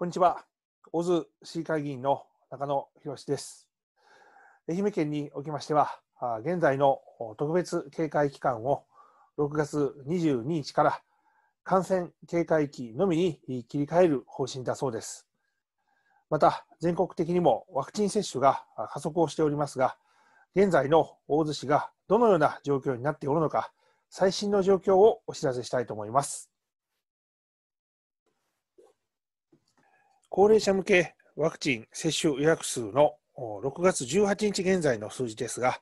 こんにちは。大津市議会議員の中野博です。愛媛県におきましては、現在の特別警戒期間を6月22日から感染警戒期のみに切り替える方針だそうです。また、全国的にもワクチン接種が加速をしておりますが、現在の大津市がどのような状況になっておるのか、最新の状況をお知らせしたいと思います。高齢者向けワクチン接種予約数の6月18日現在の数字ですが、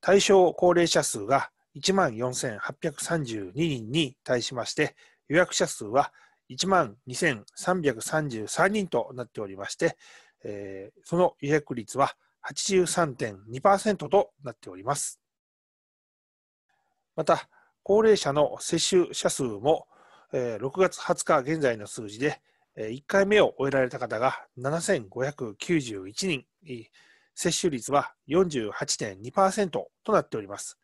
対象高齢者数が1万4832人に対しまして、予約者数は1万2333人となっておりまして、えー、その予約率は83.2%となっております。また、高齢者の接種者数も、えー、6月20日現在の数字で1回目を終えられた方が7591人、接種率は48.2%となっております。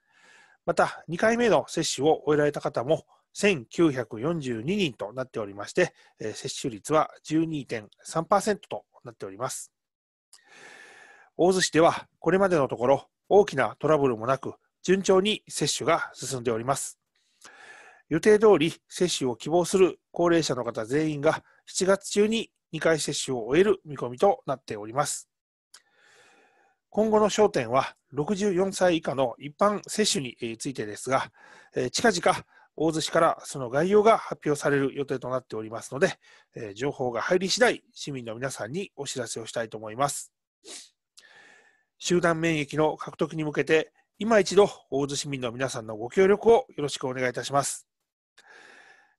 また、2回目の接種を終えられた方も1942人となっておりまして、接種率は12.3%となっております。大洲市では、これまでのところ、大きなトラブルもなく、順調に接種が進んでおります。予定通り接種を希望する高齢者の方全員が7月中に2回接種を終える見込みとなっております。今後の焦点は64歳以下の一般接種についてですが、近々大津市からその概要が発表される予定となっておりますので、情報が入り次第市民の皆さんにお知らせをしたいと思います。集団免疫の獲得に向けて、今一度大津市民の皆さんのご協力をよろしくお願いいたします。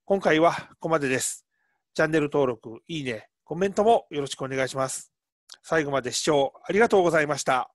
今回はここまでです。チャンネル登録、いいね、コメントもよろしくお願いします。最後まで視聴ありがとうございました。